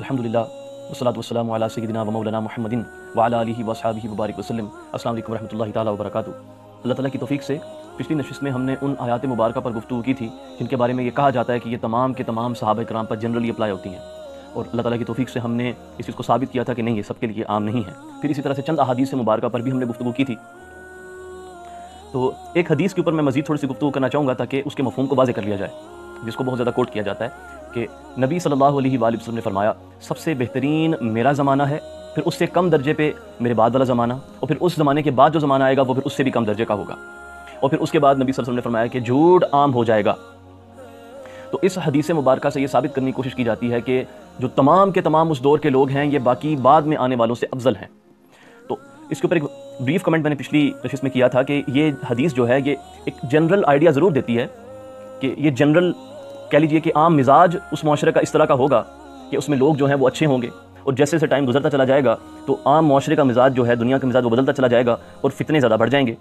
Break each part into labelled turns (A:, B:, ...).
A: अलहमदिल्ला वसलात वसलम सदना वमौलाना महमदिन वाला वसाबी मुबारक वसलम असल वरहमल तबरक अल्लाह की तोफ़ी से पिछली नशस्त में हमने उन आयात मुबारक पर गुफ्तू की थी जिनके बारे में ये कहा जाता है कि ये तमाम के तमाम साहब कराम पर जनरली अप्लाई होती हैं और अल्लाह ताली की तोफ़ी से हमने इस चीज़ को साबित किया था कि नहीं ये सबके लिए आम नहीं है फिर इसी तरह से चंद से मुबारक पर भी हमने गुफ्तु की थी तो एक हदीस के ऊपर मैं मजीद थोड़ी सी गुफ्तु करना चाहूँगा ताकि उसके मफहम को वाजे कर लिया जाए जिसको बहुत ज़्यादा कोट किया जाता है कि नबी सल्लल्लाहु अलैहि वसल्लम ने फरमाया सबसे बेहतरीन मेरा ज़माना है फिर उससे कम दर्जे पे मेरे बाद वाला ज़माना और फिर उस ज़माने के बाद जो ज़माना आएगा वो फिर उससे भी कम दर्जे का होगा और फिर उसके बाद नबी वसल्लम ने फरमाया कि झूठ आम हो जाएगा तो इस हदीस मुबारक से ये साबित करने की कोशिश की जाती है कि जो तमाम के तमाम उस दौर के लोग हैं ये बाकी बाद में आने वालों से अफजल हैं तो इसके ऊपर एक ब्रीफ कमेंट मैंने पिछली नशिश में किया था कि ये हदीस जो है ये एक जनरल आइडिया ज़रूर देती है कि ये जनरल कह लीजिए कि आम मिजाज उस माशरे का इस तरह का होगा कि उसमें लोग जो हैं वो अच्छे होंगे और जैसे जैसे टाइम गुजरता चला जाएगा तो आम माशरे का मिजाज जो है दुनिया का मिजाज वो बदलता चला जाएगा और फितने ज़्यादा बढ़ जाएंगे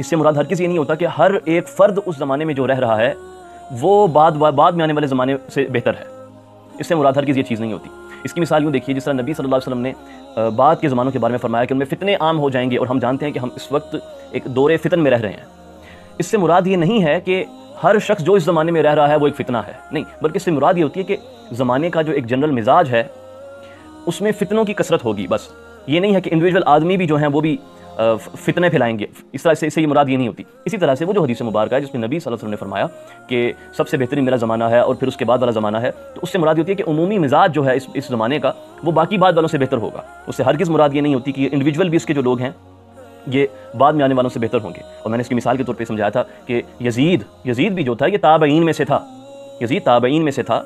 A: इससे मुराद हर किसी ये नहीं होता कि हर एक फ़र्द उस ज़माने में जो रह रहा है वो बाद बाद में आने वाले ज़माने से बेहतर है इससे मुराद हर किसी ये चीज़ नहीं होती इसकी मिसाल यूँ देखिए जिस तरह नबी सल्लल्लाहु अलैहि वसल्लम ने बाद के ज़मानों के बारे में फरमाया कि उनमें फ़ितने आम हो जाएंगे और हम जानते हैं कि हम इस वक्त एक दौरे फितन में रह रहे हैं इससे मुराद ये नहीं है कि हर शख्स जो इस ज़माने में रह रहा है वो एक फ़ितना है नहीं बल्कि इससे मुराद ये होती है कि ज़माने का जो एक जनरल मिजाज है उसमें फ़ितनों की कसरत होगी बस ये नहीं है कि इंडिविजुअल आदमी भी जो हैं वो भी फितने फैलाएंगे इस तरह से इससे ये मुराद ये नहीं होती इसी तरह से वो जो हदीस मुबारक है जिसमें नबी वसल्लम ने फरमाया कि सबसे बेहतरीन मेरा ज़माना है और फिर उसके बाद वाला ज़माना है तो उससे मुराद होती है कि उमूमी मिजाज जो है इस इस ज़माने का वो बाकी बाद वालों से बेहतर होगा उससे हर किस मुराद ये नहीं होती कि इंडिविजुअल भी इसके जो लोग हैं ये बाद में आने वालों से बेहतर होंगे और मैंने इसकी मिसाल के तौर पर समझाया था कि यजीद यजीद भी जो था ये ताबईन में से था यजीद ताबईन में से था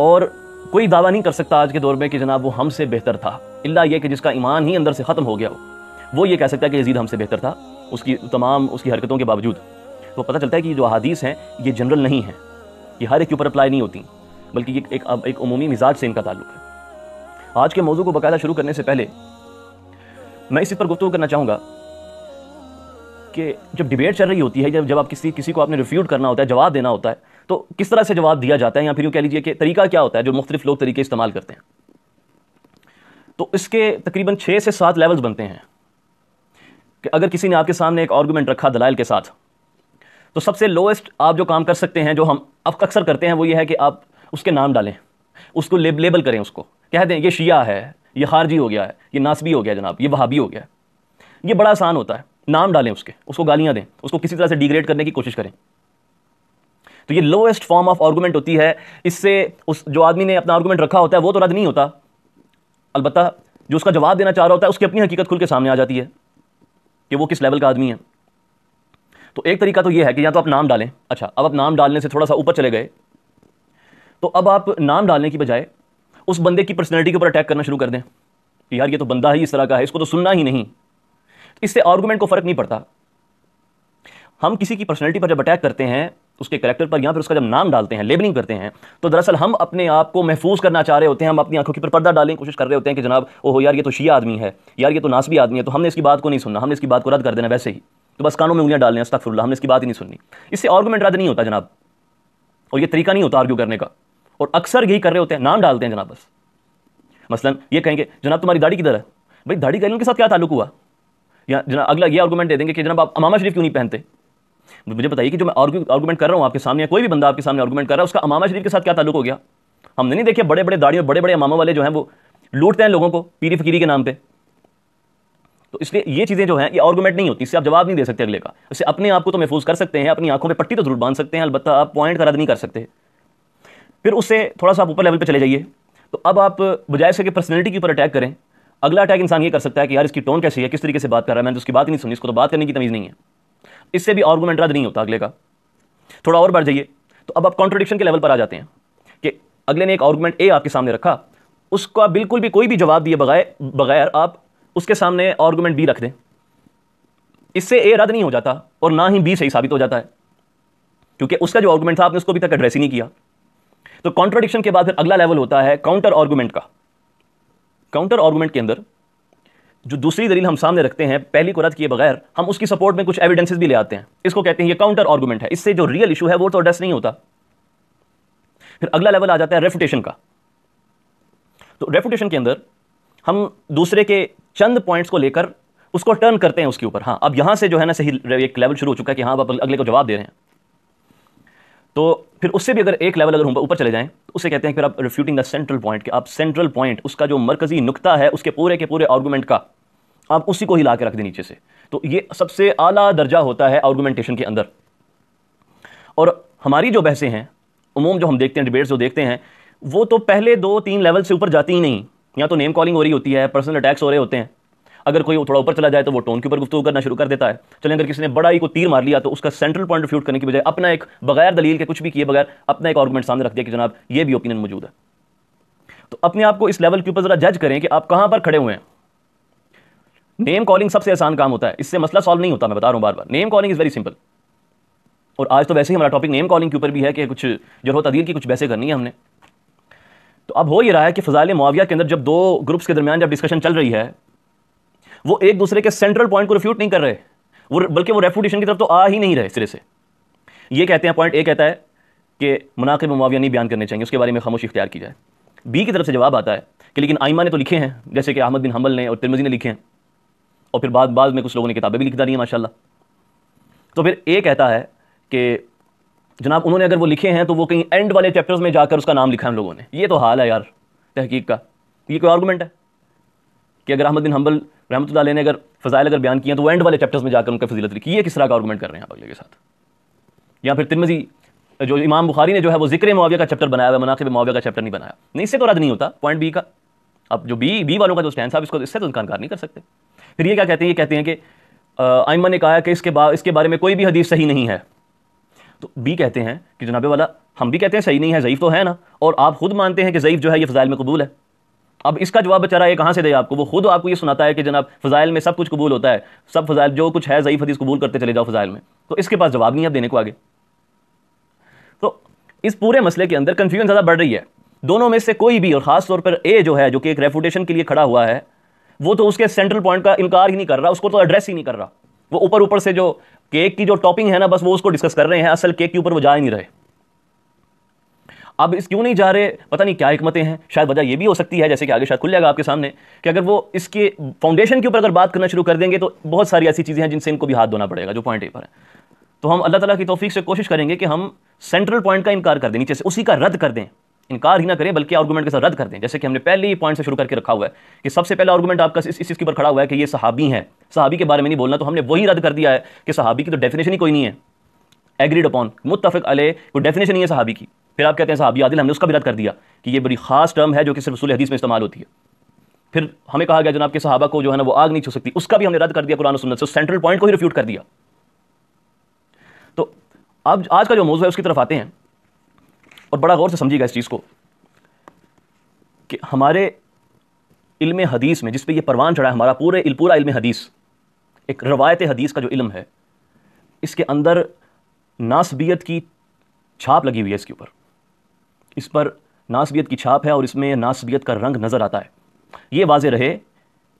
A: और कोई दावा नहीं कर सकता आज के दौर में कि जनाब वो हमसे बेहतर था इल्ला ये कि जिसका ईमान ही अंदर से ख़त्म हो गया हो वो ये कह सकता है कि यजीद हमसे बेहतर था उसकी तमाम उसकी हरकतों के बावजूद वो तो पता चलता है कि जो अहादीस हैं ये जनरल नहीं हैं ये हर एक के ऊपर अप्लाई नहीं होती बल्कि ये एक एक अमूमी मिजाज से इनका ताल्लुक है आज के मौजू को बकायदा शुरू करने से पहले मैं इस पर गुफ्तु करना चाहूँगा कि जब डिबेट चल रही होती है जब जब आप किसी किसी को आपने रिफ्यूट करना होता है जवाब देना होता है तो किस तरह से जवाब दिया जाता है या फिर यूँ कह लीजिए कि तरीका क्या होता है जो मुख्तलिफ लोग तरीके इस्तेमाल करते हैं तो इसके तकरीबन छः से सात लेवल्स बनते हैं कि अगर किसी ने आपके सामने एक आर्गूमेंट रखा दलाइल के साथ तो सबसे लोएस्ट आप जो काम कर सकते हैं जो हम अब अक्सर करते हैं वो ये है कि आप उसके नाम डालें उसको लेबल करें उसको कह दें ये शिया है ये खारजी हो गया है ये नासबी हो गया जनाब ये वहाबी हो गया है ये बड़ा आसान होता है नाम डालें उसके उसको गालियां दें उसको किसी तरह से डिग्रेड करने की कोशिश करें तो ये लोएस्ट फॉर्म ऑफ आर्गूमेंट होती है इससे उस जो आदमी ने अपना आर्गूमेंट रखा होता है वो तो रद्द नहीं होता अलबत्त जो उसका जवाब देना चाह रहा होता है उसकी अपनी हकीकत खुल के सामने आ जाती है कि वो किस लेवल का आदमी है तो एक तरीका तो ये है कि या तो आप नाम डालें अच्छा अब आप नाम डालने से थोड़ा सा ऊपर चले गए तो अब आप नाम डालने की बजाय उस बंदे की पर्सनैलिटी के ऊपर अटैक करना शुरू कर दें यार ये तो बंदा ही इस तरह का है इसको तो सुनना ही नहीं इससे आर्गूमेंट को फ़र्क नहीं पड़ता हम किसी की पर्सनैलिटी पर जब अटैक करते हैं उसके करेक्टर पर या फिर उसका जब नाम डालते हैं लेबनिंग करते हैं तो दरअसल हम अपने आप को महफूज करना चाह रहे होते हैं हम अपनी आंखों के ऊपर पर्दा डालने की कोशिश कर रहे होते हैं कि जनाब ओहो यार ये तो शिया आदमी है यार ये तो नासबी आदमी है तो हमने इसकी बात को नहीं सुनना हमने इसकी बात को रद्द कर देना वैसे ही तो बस कानों में उंगलियां डालने अस्तफुल्ला हमने इसकी बात ही नहीं सुननी इससे आर्गूमेंट रद्द नहीं होता जनाब और ये तरीका नहीं होता आर्ग्यू करने का और अक्सर यही कर रहे होते हैं नाम डालते हैं जनाब बस मसलन ये कहेंगे जनाब तुम्हारी दाढ़ी किधर है भाई दाढ़ी कहने के साथ क्या ताल्लुक हुआ या जना अगला ये आर्गूमेंट दे देंगे कि जनाब आप अमामा शरीफ क्यों नहीं पहनते मुझे बताइए कि जो मैं आर्गूमेंट कर रहा हूँ आपके सामने कोई भी बंदा आपके सामने आर्गूमेंट कर रहा है उसका अमामा शरीफ के साथ क्या ताल्लुक हो गया हमने नहीं देखे बड़े बड़े दाढ़ी और बड़े बड़े अमामा वाले जो हैं वो लूटते हैं लोगों को पीरी फकीरी के नाम पर तो इसलिए ये चीज़ें जो हैं ये आर्गूमेंट नहीं होती इससे आप जवाब नहीं दे सकते अगले का इससे अपने आप को तो महफूज कर सकते हैं अपनी आंखों में पट्टी तो जरूर बांध सकते हैं अलबत्त आप पॉइंट का रद्द नहीं कर सकते फिर उससे थोड़ा सा आप ऊपर लेवल पर चले जाइए तो अब आप बजाय इसके पर्सनैलिटी के ऊपर अटैक करें अगला अटैक इंसान ये कर सकता है कि यार इसकी टोन कैसी है किस तरीके से बात कर रहा है मैंने तो उसकी बात ही नहीं सुनी इसको तो बात करने की तमीज़ नहीं है इससे भी आर्गूमेंट रद्द नहीं होता अगले का थोड़ा और बढ़ जाइए तो अब आप कॉन्ट्रोडिक्शन के लेवल पर आ जाते हैं कि अगले ने एक आर्गूमेंट ए आपके सामने रखा उसका बिल्कुल भी कोई भी जवाब दिए बगैर बगैर आप उसके सामने आर्गूमेंट बी रख दें इससे ए रद्द नहीं हो जाता और ना ही बी सही साबित हो जाता है क्योंकि उसका जो आर्गूमेंट था आपने उसको अभी तक एड्रेस ही नहीं किया तो कॉन्ट्रोडिक्शन के बाद फिर अगला लेवल होता है काउंटर आर्गूमेंट का काउंटर आर्गूमेंट के अंदर जो दूसरी दलील हम सामने रखते हैं पहली को रद्द किए बगैर हम उसकी सपोर्ट में कुछ एविडेंसेस भी ले आते हैं इसको कहते हैं ये काउंटर आर्गूमेंट है इससे जो रियल इशू है वो तो एड्रेस नहीं होता फिर अगला लेवल आ जाता है रेफुटेशन का तो रेफुटेशन के अंदर हम दूसरे के चंद पॉइंट्स को लेकर उसको टर्न करते हैं उसके ऊपर हाँ अब यहां से जो है ना सही एक लेवल शुरू हो चुका है कि हाँ आप अगले को जवाब दे रहे हैं तो फिर उससे भी अगर एक लेवल अगर हम ऊपर चले जाएं तो उसे कहते हैं फिर आप रिफ्यूटिंग द सेंट्रल पॉइंट कि आप सेंट्रल पॉइंट उसका जो मरकजी नुकता है उसके पूरे के पूरे आर्गूमेंट का आप उसी को ही ला के रख दें नीचे से तो ये सबसे आला दर्जा होता है आर्गूमेंटेशन के अंदर और हमारी जो बहसें हैं उमूम जो हम देखते हैं डिबेट्स जो देखते हैं वो तो पहले दो तीन लेवल से ऊपर जाती ही नहीं या तो नेम कॉलिंग हो रही होती है पर्सनल अटैक्स हो रहे होते हैं अगर कोई थोड़ा ऊपर चला जाए तो वो टोन के ऊपर गुफ्तु करना शुरू कर देता है चले अगर किसी ने बड़ा ही को तीर मार लिया तो उसका सेंट्रल पॉइंट व्यूट करने की बजाय अपना एक बगैर दलील के कुछ भी किए बगैर अपना एक आर्गूमेंट सामने रख दिया कि जनाब ये भी ओपिनियन मौजूद है तो अपने आप को इस लेवल के ऊपर ज़रा जज करें कि आप कहां पर खड़े हुए हैं नेम कॉलिंग सबसे आसान काम होता है इससे मसला सॉल्व नहीं होता मैं बता रहा हूं बार बार name calling is very simple और आज तो वैसे ही हमारा टॉपिक नेम कॉलिंग के ऊपर भी है कि कुछ जरूरत अदील की कुछ वैसे करनी है हमने तो अब हो ये रहा है कि फ़जाल मुआविया के अंदर जब दो ग्रुप्स के दरमियान जब डिस्कशन चल रही है वो एक दूसरे के सेंट्रल पॉइंट को रिफ्यूट नहीं कर रहे वो बल्कि वो रेफ्यूटेशन की तरफ तो आ ही नहीं रहे सिरे से ये कहते हैं पॉइंट ए कहता है कि मुनाकब मुआविया नहीं बयान करने चाहिए उसके बारे में खामोश इख्तियार की जाए बी की तरफ से जवाब आता है कि लेकिन आइमा ने तो लिखे हैं जैसे कि अहमद बिन हमल ने और तिरमजी ने लिखे हैं और फिर बाद बाद में कुछ लोगों ने किताबें भी लिख डाली हैं माशाल्लाह तो फिर ए कहता है कि जनाब उन्होंने अगर वो लिखे हैं तो वो कहीं एंड वाले चैप्टर्स में जाकर उसका नाम लिखा है हम लोगों ने ये तो हाल है यार तहकीक का ये कोई आर्गूमेंट है कि अगर अहमद बिन हम्बल रहमत ने अगर फ़ज़ाइल अगर बयान किया तो वो एंड वाले चैप्टर्स में जाकर उनका फजीलत लिखी ये किस तरह का आर्गूमेंट कर रहे हैं आप अगले के साथ या फिर तिरमजी जो इमाम बुखारी ने जो है वो जिक्र मुआविया का चैप्टर बनाया हुआ मनाकब मुआविया का चैप्टर नहीं बनाया नहीं इससे तो रद्द नहीं होता पॉइंट बी का अब जो बी बी वालों का जो स्टैंड साहब इसको इससे तो इनकार नहीं कर सकते फिर ये क्या कहते हैं ये कहते हैं कि आइमा ने कहा कि इसके बा, इसके बारे में कोई भी हदीस सही नहीं है तो बी कहते हैं कि जनाबे वाला हम भी कहते हैं सही नहीं है ज़यीफ़ तो है ना और आप खुद मानते हैं कि ज़यीफ़ जो है ये फ़जाइल में कबूल है अब इसका जवाब बेचारा ये कहाँ से दे आपको वो खुद आपको ये सुनाता है कि जनाब फ़जाइल में सब कुछ कबूल होता है सब फ़जाइल जो कुछ है ज़यीफ़ हदीस कबूल करते चले जाओ फ़जाइल में तो इसके पास जवाब नहीं है देने को आगे तो इस पूरे मसले के अंदर कन्फ्यूजन ज़्यादा बढ़ रही है दोनों में से कोई भी और ख़ास तौर पर ए जो है जो कि एक रेपुटेशन के लिए खड़ा हुआ है वो तो उसके सेंट्रल पॉइंट का इनकार ही नहीं कर रहा उसको तो एड्रेस ही नहीं कर रहा वो ऊपर ऊपर से जो केक की जो टॉपिंग है ना बस वो उसको डिस्कस कर रहे हैं असल केक के ऊपर वो जा ही नहीं रहे अब इस क्यों नहीं जा रहे पता नहीं क्या हमतें हैं शायद वजह यह भी हो सकती है जैसे कि आगे शायद खुल जाएगा आपके सामने कि अगर वो इसके फाउंडेशन के ऊपर अगर बात करना शुरू कर देंगे तो बहुत सारी ऐसी चीज़ें हैं जिनसे इनको भी हाथ धोना पड़ेगा जो पॉइंट ए पर है तो हम अल्लाह ताला की तोफीक से कोशिश करेंगे कि हम सेंट्रल पॉइंट का इनकार कर दें नीचे से उसी का रद्द कर दें इनकार ही ना करें बल्कि आर्गूमेंट के साथ रद्द कर दें जैसे कि हमने पहले ही पॉइंट से शुरू करके रखा हुआ है कि सबसे पहला आर्गूमेंट आपका इस चीज़ के ऊपर खड़ा हुआ है कि ये सहाबी हैं सहाबी के बारे में नहीं बोलना तो हमने वही रद्द कर दिया है कि सहाबी की तो डेफिनेशन ही कोई नहीं है एग्रीड अपॉन मुतफिक अले कोई डेफिनेशन ही है सहाबी की फिर आप कहते हैं साहब आदिल हमने उसका भी रद्द कर दिया कि ये बड़ी खास टर्म है जो कि सिर्फ सुल हदीस में इस्तेमाल होती है फिर हमें कहा गया जनाब के साहबा को जो है ना वो आग नहीं छू सकती उसका भी हमने रद्द कर दिया कुरान सुन्नत से सेंट्रल पॉइंट को ही रिफ्यूट कर दिया तो अब आज का जो मौजू है उसकी तरफ आते हैं और बड़ा गौर से समझिएगा इस चीज़ को कि हमारे इल्म हदीस में जिस पे ये परवान चढ़ा है हमारा पूरे पूरा इल्म हदीस एक रवायत हदीस का जो इल्म है इसके अंदर नासबियत की छाप लगी हुई है इसके ऊपर इस पर नासबियत की छाप है और इसमें नासबियत का रंग नज़र आता है ये वाज रहे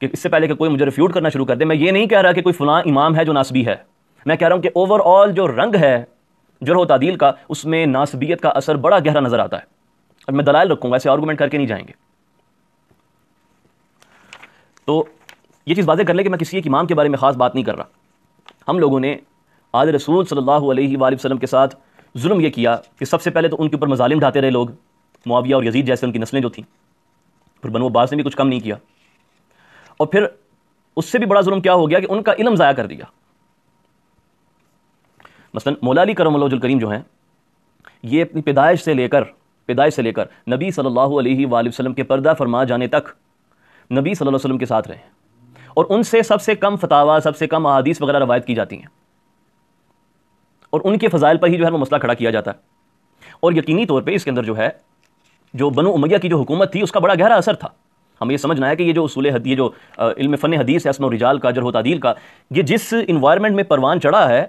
A: कि इससे पहले कि कोई मुझे रिफ्यूट करना शुरू कर दे मैं ये नहीं कह रहा कि कोई फ़लाँ इमाम है जो नासबी है मैं कह रहा हूँ कि ओवरऑल जो रंग है जरह तदील का उसमें नासबियत का असर बड़ा गहरा नज़र आता है अब मैं दलाल रखूँगा ऐसे आर्गूमेंट करके नहीं जाएंगे तो ये चीज़ वाजे कर ले कि मैं किसी एक इमाम के बारे में ख़ास बात नहीं कर रहा हम लोगों ने आज रसूल सल्लल्लाहु अलैहि वसल्लम के साथ जुल्म ये किया कि सबसे पहले तो उनके ऊपर मजालिम ढाते रहे लोग मुआविया और यजीद जैसे उनकी नस्लें जो थी फिर बनो अब्बास ने भी कुछ कम नहीं किया और फिर उससे भी बड़ा जुल्म क्या हो गया कि उनका इलम ज़ाया कर दिया मसलन मौला अली करमजुल करीम जो हैं ये अपनी पैदाइश से लेकर पैदाइश से लेकर नबी सल्लल्लाहु अलैहि वसल्लम के पर्दा फरमा जाने तक नबी सल्लल्लाहु अलैहि वसल्लम के साथ रहे और उनसे सबसे कम फतावा सबसे कम अहादीस वगैरह रवायत की जाती हैं और उनके फ़जाइल पर ही जो है वो मसला खड़ा किया जाता है और यकीनी तौर पर इसके अंदर जो है जो बनो उमैया की जो हुकूमत थी उसका बड़ा गहरा असर था हमें यह समझना है कि ये जो उसूल हदी जो इल्म फ़न हदीस है असम रिजाल का जरहो तदील का ये जिस इन्वायरमेंट में परवान चढ़ा है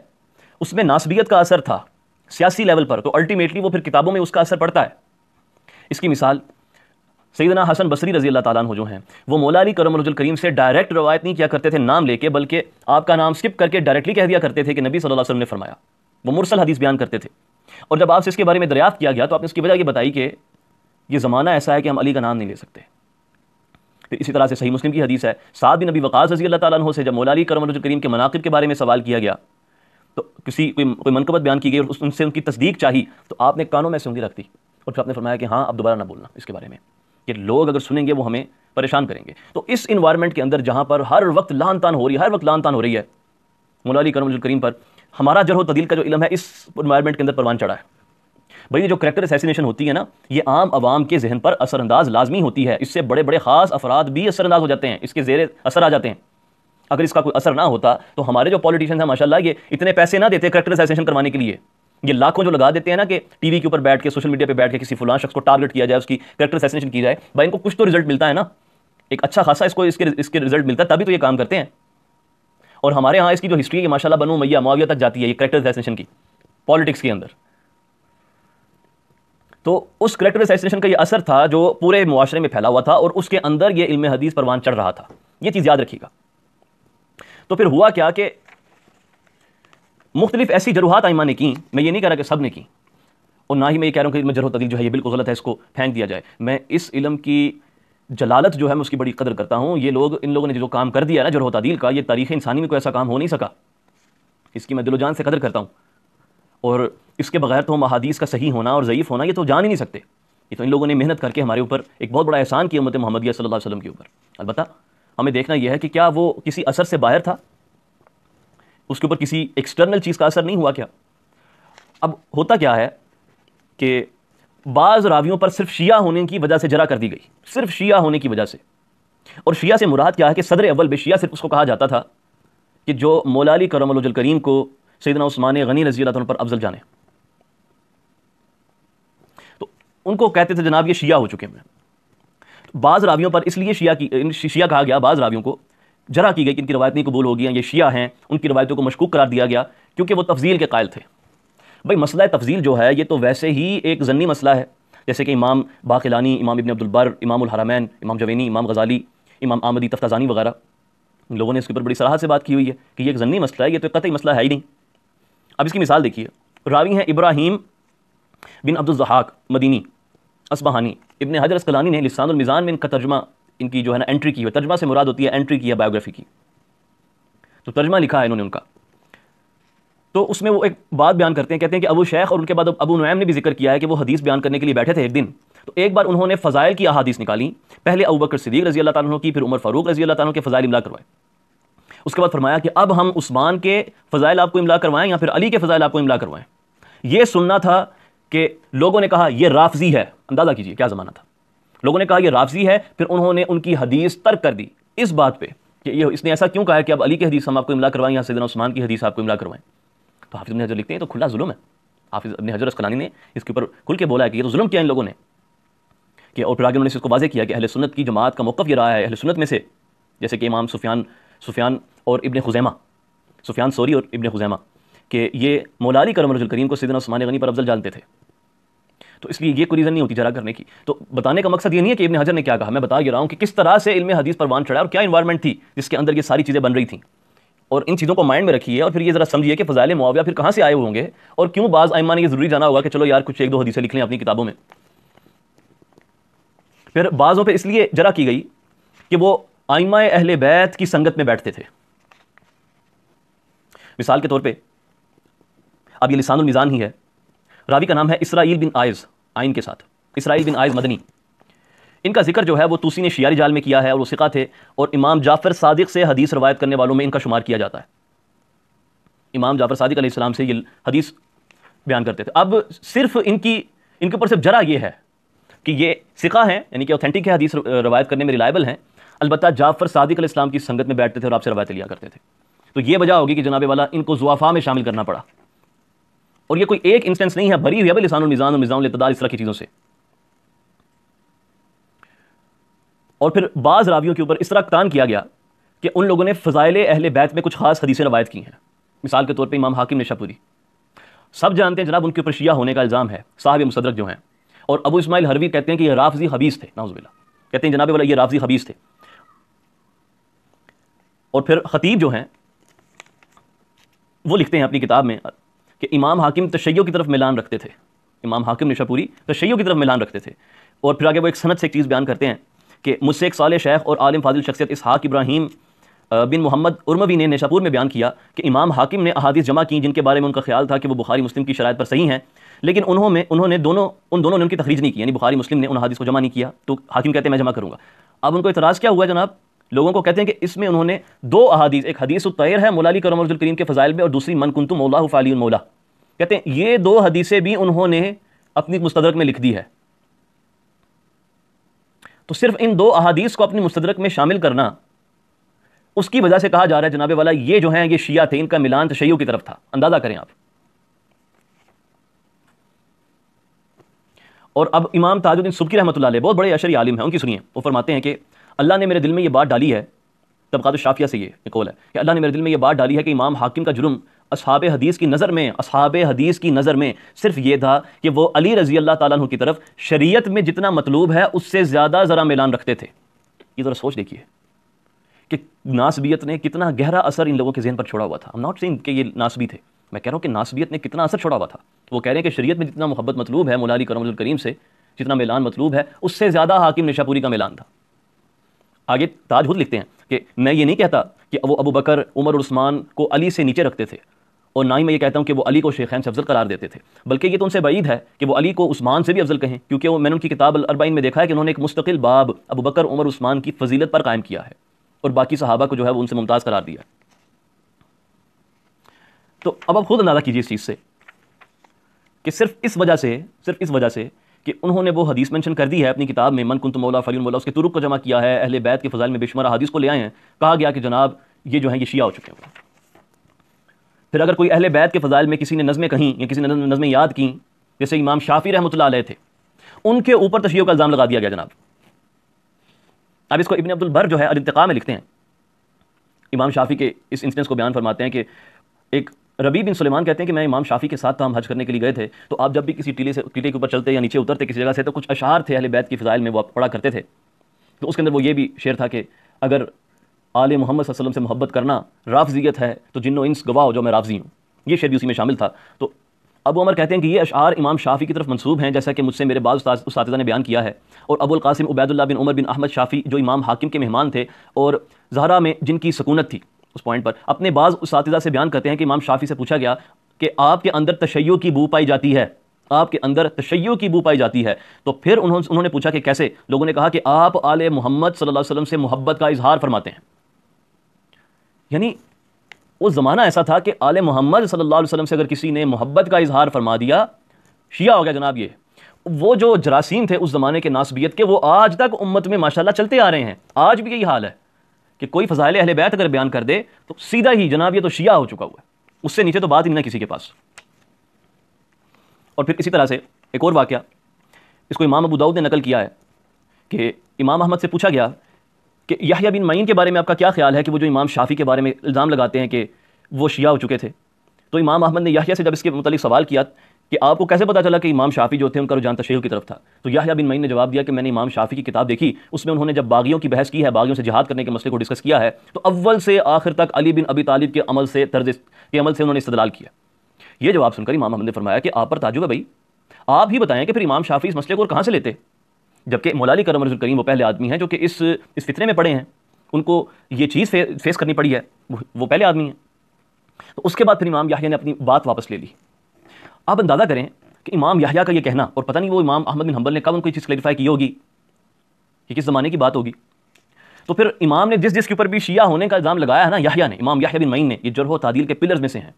A: उसमें नासबियत का असर था सियासी लेवल पर तो अल्टीमेटली वो फिर किताबों में उसका असर पड़ता है इसकी मिसाल सईदना हसन बसरी रजी अल्लाह ताला जो हैं वो मौला अली करम करीम से डायरेक्ट रवायत नहीं किया करते थे नाम लेके बल्कि आपका नाम स्किप करके डायरेक्टली कह दिया करते थे कि नबी सल्लल्लाहु अलैहि वसल्लम ने फरमाया वो मुरसल हदीस बयान करते थे और जब आपसे इसके बारे में दरियाफ्त किया गया तो आपने उसकी वजह यह बताई कि ये ज़माना ऐसा है कि हम अली का नाम नहीं ले सकते फिर तो इसी तरह से सही मुस्लिम की हदीस है सात दिन नबी वक़ास रजी अल्लाह तु से जब मौलानी करमकरीम करम करीम के मनाकब के बारे में सवाल किया गया तो किसी कोई कोई मनकबत बयान की गई और उनसे उनकी तस्दीक चाहिए तो आपने कानों में से रख दी और फिर आपने फरमाया कि हाँ अब दोबारा ना बोलना इसके बारे में कि लोग अगर सुनेंगे वो हमें परेशान करेंगे तो इस इन्वायरमेंट के अंदर जहाँ पर हर वक्त लान तान हो रही है हर वक्त लान तान हो रही है मौलानी करमकरीम करम करीम पर हमारा जरूर तदील तो का जो इलम है इस इन्वायरमेंट के अंदर परवान चढ़ा है भाई जो करेक्टर असैसिनेशन होती है ना ये आम आवाम के जहन पर असरअंदाज लाजमी होती है इससे बड़े बड़े खास अफराद भी असरअंदाज हो जाते हैं इसके जेर असर आ जाते हैं अगर इसका कोई असर ना होता तो हमारे जो पॉलिटिशियन हैं माशाल्लाह ये इतने पैसे ना देते करेक्टर असैसिनेशन करवाने के लिए ये लाखों जो लगा देते हैं ना कि वी के ऊपर बैठ के सोशल मीडिया पर बैठ के किसी फुलान शख्स को टारगेट किया जाए उसकी करेक्टर असैसिनेशन की जाए भाई इनको कुछ तो रिजल्ट मिलता है ना एक अच्छा खासा इसको इसके इसके रिजल्ट मिलता है तभी तो ये काम करते हैं और हमारे यहाँ इसकी जो हिस्ट्री है माशाला बनू मैया मुआविया तक जाती है ये करेक्टर एसेशन की पॉलिटिक्स के अंदर तो उस करेक्टर एसेशन का ये असर था जो पूरे मुआरे में फैला हुआ था और उसके अंदर ये इल्म हदीस परवान चढ़ रहा था ये चीज़ याद रखिएगा तो फिर हुआ क्या कि मुख्तलिफ ऐसी जरूहत आईमा ने की मैं ये नहीं कह रहा कि सब ने की और ना ही मैं ये कह रहा हूँ कि मैं जरूरत तदील जो है ये बिल्कुल गलत है इसको फेंक दिया जाए मैं इस इलम की जलालत जो है मैं उसकी बड़ी कदर करता हूँ ये लोग इन लोगों ने जो काम कर दिया ना जरूर तदील का ये तारीख़ इंसानी में कोई ऐसा काम हो नहीं सका इसकी मैं दिलोजान से कदर करता हूँ और इसके बगैर तो हम अहादीस का सही होना और ज़यीफ़ होना ये तो जान ही नहीं सकते ये तो इन लोगों ने मेहनत करके हमारे ऊपर एक बहुत बड़ा एहसान किया उम्मत मोहम्मद सल्लल्लाहु अलैहि वसल्लम के ऊपर अलबत्त हमें देखना यह है कि क्या वो किसी असर से बाहर था उसके ऊपर किसी एक्सटर्नल चीज़ का असर नहीं हुआ क्या अब होता क्या है कि बाज़ रावियों पर सिर्फ शिया होने की वजह से जरा कर दी गई सिर्फ शिया होने की वजह से और शिया से मुराद क्या है कि सदर अव्वल बेशिया सिर्फ उसको कहा जाता था कि जो मौलाली करमल करीम को सैदना उस्मान गनी रजी अल्लाह पर अफजल जाने तो उनको कहते थे जनाब ये शिया हो चुके हैं बाज़ रावियों पर इसलिए शिया की शिया कहा गया बाज़ रावियों को जरा की गई कि इनकी रवायत नहीं कबूल होगी ये शिया हैं उनकी रवायतों को मशकूक करार दिया गया क्योंकि वो तफजील के कायल थे भाई मसला तफजील जो है ये तो वैसे ही एक जन्नी मसला है जैसे कि इमाम बाखिलानी इमाम इबन अब्दुलबर इमाम हरामैन इमाम जवेनी इमाम गजाली इमाम आमदी तफ्ताजानी वगैरह लोगों ने इसके ऊपर बड़ी सराह से बात की हुई है कि ये एक जन्नी मसला है ये तो कतई मसला है ही नहीं अब इसकी मिसाल देखिए रावी हैं इब्राहिम बिन अब्दुलजहाक मदीनी असबहानी इबन हजर असकलानी ने लिसानमिज़ान में इनका तर्जमा इनकी जो है ना एंट्री की है तर्जमा से मुराद होती है एंट्री की है बायोग्राफी की तो तर्जमा लिखा है इन्होंने उनका तो उसमें वो एक बात बयान करते हैं कहते हैं कि अबू शेख और उनके बाद अबू नुैम ने भी जिक्र किया है कि वो हदीस बयान करने के लिए बैठे थे एक दिन तो एक बार उन्होंने फ़ज़ाइल की अदीस निकाली पहले अब बकर सदीक रजी अल्लाह तुम की फिर उमर फारूक रजी अल्लाह तुम के फ़ज़ाइल इमला करवाए उसके बाद फरमाया कि अब हम उस्मान के फ़ज़ाइल आपको इमला करवाएं या फिर अली के फ़ज़ाइल आपको इमला करवाएं यह सुनना था कि लोगों ने कहा यह राफजी है अंदाज़ा कीजिए क्या ज़माना था लोगों ने कहा यह राफजी है फिर उन्होंने उनकी हदीस तर्क कर दी इस बात पर कि इसने ऐसा क्यों कहा कि अब अली की हदीस हम आपको इमला करवाएं या सदना उस्मान की हदीस आपको इमला करवाएं तो हाफिज़ इबन हजर लिखते हैं तो खुला जुलम है हाफिज़ इबन हजर असकलानी ने इसके ऊपर खुल के बोला है कि ये तो जुलम किया इन लोगों ने कि और फिर आगे उन्होंने इसको वाजे किया कि अहल सुनत की जमात का मौक़ ये रहा है अहल सुनत में से जैसे कि इमाम सुफियान सुफियान और इबन खुजैमा सुफियान सोरी और इबन खुजैमा कि ये मौलाली करम करीम को सदन उस्मान गनी पर अफजल जानते थे तो इसलिए ये कोई रीज़न नहीं होती जरा करने की तो बताने का मकसद ये नहीं है कि इबन हजर ने क्या कहा मैं बता ये रहा हूँ कि किस तरह से इल्म हदीस पर वान चढ़ा और क्या इन्वायरमेंट थी जिसके अंदर ये सारी चीज़ें बन रही थी और इन चीज़ों को माइंड में रखिए और फिर ये ज़रा समझिए कि फ़जाइल मुआवजा फिर कहाँ से आए होंगे और क्यों बाज़ आइमा ने यह ज़रूरी जाना होगा कि चलो यार कुछ एक दो हदीसें लिख लें अपनी किताबों में फिर बाज़ों पर इसलिए जरा की गई कि वो आइमा अहल बैत की संगत में बैठते थे मिसाल के तौर पर अब ये लिसान मिज़ान ही है रावी का नाम है इसराइल बिन आयज़ आइन के साथ इसराइल बिन आयज़ मदनी इनका जिक्र जो है वो तूसी ने शियारी जाल में किया है और वो सिका थे और इमाम जाफ़र सादिक से हदीस रवायत करने वालों में इनका शुमार किया जाता है इमाम जाफ़र सादिक अलैहिस्सलाम से ये हदीस बयान करते थे अब सिर्फ इनकी इनके ऊपर सिर्फ जरा ये है कि ये सिका हैं यानी कि ऑथेंटिक है हदीस रवायत करने में रिलायबल हैं अलबत् जाफ़र सादिक इस्लाम की संगत में बैठते थे और आपसे रवायत लिया करते थे तो ये वजह होगी कि जनाब वाला इनको जुआफ़ा में शामिल करना पड़ा और ये कोई एक इंस्टेंस नहीं है भरी हुई है लिसान मिज़ान और मिज़ान इतदार इस तरह की चीज़ों से और फिर बाज़ रावियों के ऊपर इस तरह कान किया गया कि उन लोगों ने फ़ज़ाइल अहल बैत में कुछ खास हदीसें रवायत की हैं मिसाल के तौर पर इमाम हाकिम ने शपुरी सब जानते हैं जनाब उनके ऊपर शिया होने का इल्ज़ाम है साहब मुसदरक जो हैं और अबू इसमाइल हरवी कहते हैं कि ये राफजी हबीस थे नाउजबिल्ला कहते हैं जनाब वाला ये राफजी हबीस थे और फिर ख़तीब जो हैं वो लिखते हैं अपनी किताब में कि इमाम हाकिम तशैयों की तरफ मिलान रखते थे इमाम हाकिम निशापुरी तशैयों की तरफ मिलान रखते थे और फिर आगे वो एक सनत से एक चीज़ बयान करते हैं कि मुझसे एक साल शेख और आलिम फाजिल शख्सियत इसहाक इब्राहिम बिन मोहम्मद उर्मवी ने नेशापुर में बयान किया कि इमाम हाकिम ने अहादीस जमा की जिनके बारे में उनका ख्याल था कि वो बुखारी मुस्लिम की शरात पर सही हैं लेकिन उन्होंने उन्होंने दोनों उन दोनों ने उनकी तखरीज नहीं की यानी बुखारी मुस्लिम ने उन हादीस को जमा नहीं किया तो हाकिम कहते हैं मैं जमा करूँगा अब उनको इतराज़ क्या हुआ जनाब लोगों को कहते हैं कि इसमें उन्होंने दो अहादीस एक हदीस तैयर है मोलाली करमजुल करीम के फ़जाइल में और दूसरी मन कुंतु मौला फ़ाली मौला कहते हैं ये दो हदीसें भी उन्होंने अपनी मुस्तरक में लिख दी है तो सिर्फ इन दो अहादीस को अपनी मुस्तरक में शामिल करना उसकी वजह से कहा जा रहा है जनाबे वाला ये जो है ये शिया थे इनका मिलान शैयू की तरफ था अंदाज़ा करें आप और अब इमाम ताजुद्दीन सुबकी रहमत बहुत बड़े अशर आलिम है उनकी सुनिए वो फरमाते हैं कि अल्लाह ने मेरे दिल में ये बात डाली है तबकात शाफिया से ये निकोल है कि अल्लाह ने मेरे दिल में ये बात डाली है कि इमाम हाकिम का जुर्म अब हदीस की नज़र में अब हदीस की नज़र में सिर्फ ये था कि वो अली रज़ी अल्लाह तु की तरफ शरीयत में जितना मतलूब है उससे ज़्यादा ज़रा मिलान रखते थे ये ज़रा सोच देखिए कि नासबियत ने कितना गहरा असर इन लोगों के जहन पर छोड़ा हुआ था हम नॉट सीन कि ये नासबी थे मैं कह रहा हूँ कि नासबियत ने कितना असर छोड़ा हुआ था वो कह रहे हैं कि शरीयत में जितना मोहब्बत मतलूब है मोलाली करम करीम से जितना मिलान मतलूब है उससे ज़्यादा हाकिम निशापुरी का मिलान था आगे ताजहुद लिखते हैं कि मैं ये नहीं कहता कि वो अबू बकर उमर उस्मान को अली से नीचे रखते थे और ना ही मैं ये कहता हूँ कि वो अली को शेखैन से अफजल करार देते थे बल्कि ये तो उनसे बईद है कि वो अली को उस्मान से भी अफजल कहें क्योंकि वो मैंने उनकी किताब अरबाइन में देखा है कि उन्होंने एक मुस्तकिल बाब अबू बकर उमर उस्मान की फजीलत पर कायम किया है और बाकी सहाबा को जो है वो उनसे मुमताज़ करार दिया तो अब आप खुद अंदाज़ा कीजिए इस चीज़ से कि सिर्फ इस वजह से सिर्फ इस वजह से कि उन्होंने वो हदीस मेंशन कर दी है अपनी किताब में मन कुंत मौला फरीन मौला उसके तुरुक को जमा किया है अहले बैत के फजाइल में बेशमरा हदीस को ले आए हैं कहा गया कि जनाब ये जो है ये शिया हो चुके हैं फिर अगर कोई अहल बैत के फ़जाइल में किसी ने नज़में कहीं या किसी ने नज़में याद की जैसे इमाम शाफी रहमत थे उनके ऊपर तशियों का इल्ज़ाम लगा दिया गया जनाब अब इसको इबन अब्दुल बर जो है अलतका में लिखते हैं इमाम शाफी के इस इंसिडेंस को बयान फरमाते हैं कि एक रबी बिन सुलेमान कहते हैं कि मैं इमाम शाफी के साथ था हम हज करने के लिए गए थे तो आप जब भी किसी टीले से टीले के ऊपर चलते या नीचे उतरते किसी जगह से तो कुछ अशार थे अहले बैत की फ़जाइल में वो आप पढ़ा करते थे तो उसके अंदर वो ये भी शेर था कि अगर आल मोहम्मद वसल्लम से मोहब्बत करना राफजियत है तो जिन्नो इंस गवाह हो जो मैं राफजी हूँ ये शेर भी उसी में शामिल था तो अबू अमर कहते हैं कि ये अशार इमाम शाफ़ी की तरफ मनसूब हैं जैसा कि मुझसे मेरे बाद उस्तादा ने बयान किया है और अबुल कासिम उबैदुल्ला बिन उमर बिन अहमद शाफ़ी जो इमाम हाकिम के मेहमान थे और जहरा में जिनकी सकूनत थी उस पॉइंट पर अपने बाज़ उस्तादा से बयान करते हैं कि इमाम शाफ़ी से पूछा गया कि आपके अंदर तशैय की बू पाई जाती है आपके अंदर तशैयों की बू पाई जाती है तो फिर उन्होंने पूछा कि कैसे लोगों ने कहा कि आप आल मोहम्मद सल्लल्लाहु अलैहि वसल्लम से मोहब्बत का इजहार फरमाते हैं यानी वो ज़माना ऐसा था कि आल मोहम्मद सल्लल्लाहु अलैहि वसल्लम से अगर किसी ने मोहब्बत का इजहार फरमा दिया शिया हो गया जनाब ये वो जो जरासीम थे उस ज़माने के नासबियत के वो आज तक उम्मत में माशाल्लाह चलते आ रहे हैं आज भी यही हाल है कि कोई फ़जाइल अहले बैत अगर बयान कर दे तो सीधा ही जनाब ये तो शिया हो चुका हुआ है उससे नीचे तो बात ही ना किसी के पास और फिर इसी तरह से एक और वाक़ इसको इमाम अबू दाऊद ने नकल किया है कि इमाम अहमद से पूछा गया कि याहिया बिन मईन के बारे में आपका क्या ख्याल है कि वो जो इमाम शाफ़ी के बारे में इल्ज़ाम लगाते हैं कि वो शिया हो चुके थे तो इमाम अहमद ने याहिया से जब इसके मतलब सवाल किया कि आपको कैसे पता चला कि इमाम शाफ़ी जो थे उनका रुझान तशरीह की तरफ था तो याहिया बिन मईन ने जवाब दिया कि मैंने इमाम शाफ़ी की किताब देखी उसमें उन्होंने जब बागियों की बहस की है बागियों से जहाद करने के मसले को डिस्कस किया है तो अव्वल से आखिर तक अली बिन अबी तालिब के अमल से तर्ज के अमल से उन्होंने इस्तलाल किया यह जवाब सुनकर इमाम अहमद ने फरमाया कि आप पर ताजुब है भाई आप ही बताएं कि फिर इमाम शाफ़ी इस मसले को और कहाँ से लेते जबकि मौलाली करम करीम वो पहले आदमी हैं जो कि इस इस फितने में पड़े हैं उनको ये चीज़ फे, फेस करनी पड़ी है वो पहले आदमी हैं तो उसके बाद फिर इमाम याहिया ने अपनी बात वापस ले ली आप अंदाज़ा करें कि इमाम याहिया का ये कहना और पता नहीं वो इमाम अहमद बिन हम्बल ने कब उनको ये चीज़ क्लेरिफाई की होगी ये किस ज़माने की बात होगी तो फिर इमाम ने जिस जिसके ऊपर भी शिया होने का इल्ज़ाम लगाया है ना याहिया ने इमाम याहिया बिन मईन ने ये जरह तादील के पिलर्स में से हैं